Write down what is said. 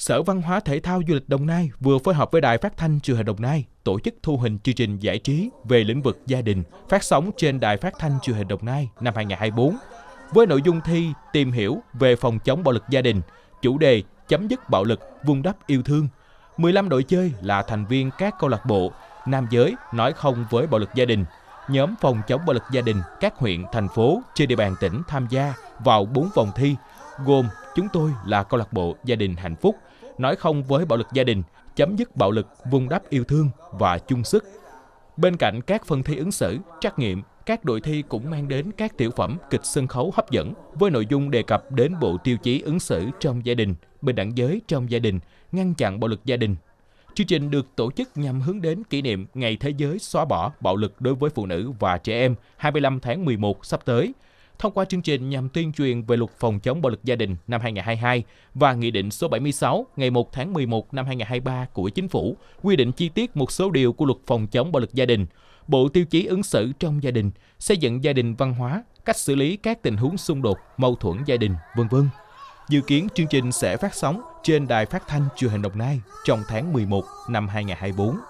Sở Văn hóa Thể thao Du lịch Đồng Nai vừa phối hợp với Đài Phát thanh Truyền hình Đồng Nai tổ chức thu hình chương trình giải trí về lĩnh vực gia đình phát sóng trên Đài Phát thanh Truyền hình Đồng Nai năm 2024 với nội dung thi tìm hiểu về phòng chống bạo lực gia đình, chủ đề chấm dứt bạo lực, vun đắp yêu thương. 15 đội chơi là thành viên các câu lạc bộ nam giới nói không với bạo lực gia đình, nhóm phòng chống bạo lực gia đình các huyện, thành phố trên địa bàn tỉnh tham gia vào 4 vòng thi gồm Chúng tôi là câu lạc bộ gia đình hạnh phúc, nói không với bạo lực gia đình, chấm dứt bạo lực, vun đắp yêu thương và chung sức. Bên cạnh các phần thi ứng xử, trắc nghiệm, các đội thi cũng mang đến các tiểu phẩm kịch sân khấu hấp dẫn với nội dung đề cập đến bộ tiêu chí ứng xử trong gia đình, bình đẳng giới trong gia đình, ngăn chặn bạo lực gia đình. Chương trình được tổ chức nhằm hướng đến kỷ niệm Ngày Thế giới xóa bỏ bạo lực đối với phụ nữ và trẻ em 25 tháng 11 sắp tới – thông qua chương trình nhằm tuyên truyền về luật phòng chống bạo lực gia đình năm 2022 và Nghị định số 76 ngày 1 tháng 11 năm 2023 của Chính phủ quy định chi tiết một số điều của luật phòng chống bạo lực gia đình, bộ tiêu chí ứng xử trong gia đình, xây dựng gia đình văn hóa, cách xử lý các tình huống xung đột, mâu thuẫn gia đình, vân vân. Dự kiến chương trình sẽ phát sóng trên đài phát thanh truyền hình Đồng Nai trong tháng 11 năm 2024.